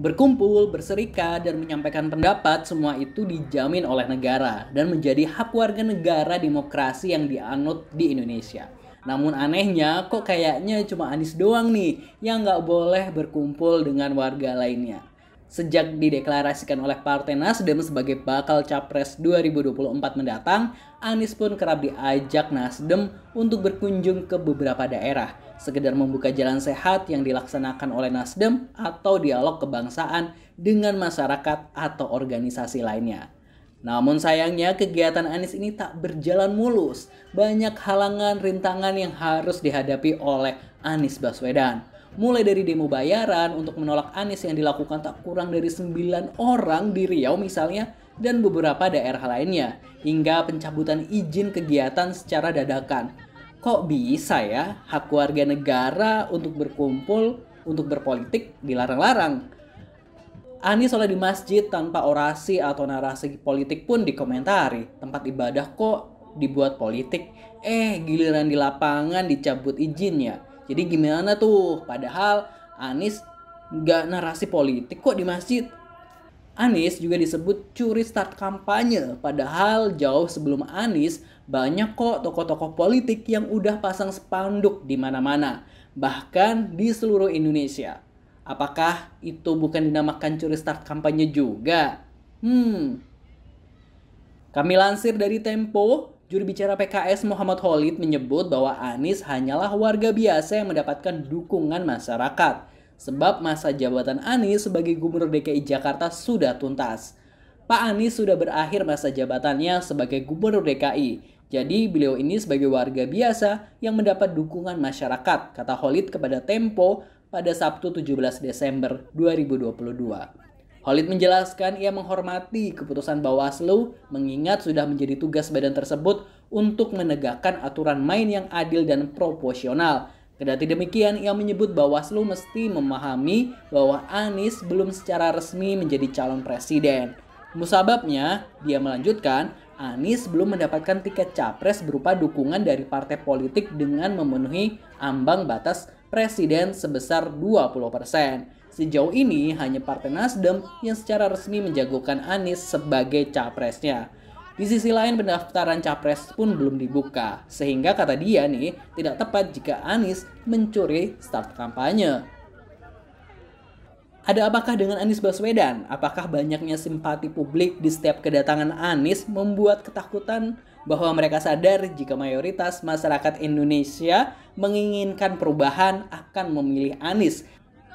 Berkumpul, berserikat, dan menyampaikan pendapat semua itu dijamin oleh negara dan menjadi hak warga negara demokrasi yang dianut di Indonesia. Namun anehnya kok kayaknya cuma Anies doang nih yang nggak boleh berkumpul dengan warga lainnya. Sejak dideklarasikan oleh Partai Nasdem sebagai bakal capres 2024 mendatang, Anies pun kerap diajak Nasdem untuk berkunjung ke beberapa daerah, sekedar membuka jalan sehat yang dilaksanakan oleh Nasdem atau dialog kebangsaan dengan masyarakat atau organisasi lainnya. Namun sayangnya kegiatan Anies ini tak berjalan mulus. Banyak halangan rintangan yang harus dihadapi oleh Anies Baswedan. Mulai dari demo bayaran untuk menolak Anies yang dilakukan tak kurang dari 9 orang di Riau misalnya dan beberapa daerah lainnya, hingga pencabutan izin kegiatan secara dadakan. Kok bisa ya hak warga negara untuk berkumpul, untuk berpolitik dilarang-larang? Anies oleh di masjid tanpa orasi atau narasi politik pun dikomentari. Tempat ibadah kok dibuat politik. Eh, giliran di lapangan dicabut izinnya. Jadi gimana tuh? Padahal Anis nggak narasi politik kok di masjid. Anis juga disebut curi start kampanye, padahal jauh sebelum Anis banyak kok tokoh-tokoh politik yang udah pasang spanduk di mana-mana, bahkan di seluruh Indonesia. Apakah itu bukan dinamakan curi start kampanye juga? Hmm. Kami lansir dari Tempo, Juru bicara PKS Muhammad Holid menyebut bahwa Anies hanyalah warga biasa yang mendapatkan dukungan masyarakat. Sebab masa jabatan Anies sebagai Gubernur DKI Jakarta sudah tuntas. Pak Anies sudah berakhir masa jabatannya sebagai Gubernur DKI. Jadi beliau ini sebagai warga biasa yang mendapat dukungan masyarakat, kata Holid kepada Tempo pada Sabtu 17 Desember 2022. Khalid menjelaskan ia menghormati keputusan Bawaslu mengingat sudah menjadi tugas badan tersebut untuk menegakkan aturan main yang adil dan proporsional. Kendati demikian, ia menyebut Bawaslu mesti memahami bahwa Anies belum secara resmi menjadi calon presiden. Musababnya, dia melanjutkan, Anies belum mendapatkan tiket capres berupa dukungan dari partai politik dengan memenuhi ambang batas presiden sebesar 20 persen. Sejauh ini hanya Partai Nasdem yang secara resmi menjagokan Anies sebagai capresnya. Di sisi lain pendaftaran capres pun belum dibuka, sehingga kata dia nih tidak tepat jika Anies mencuri start kampanye. Ada apakah dengan Anies Baswedan? Apakah banyaknya simpati publik di setiap kedatangan Anies membuat ketakutan bahwa mereka sadar jika mayoritas masyarakat Indonesia menginginkan perubahan akan memilih Anies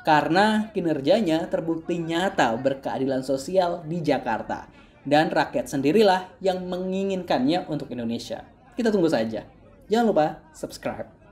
karena kinerjanya terbukti nyata berkeadilan sosial di Jakarta dan rakyat sendirilah yang menginginkannya untuk Indonesia. Kita tunggu saja. Jangan lupa subscribe.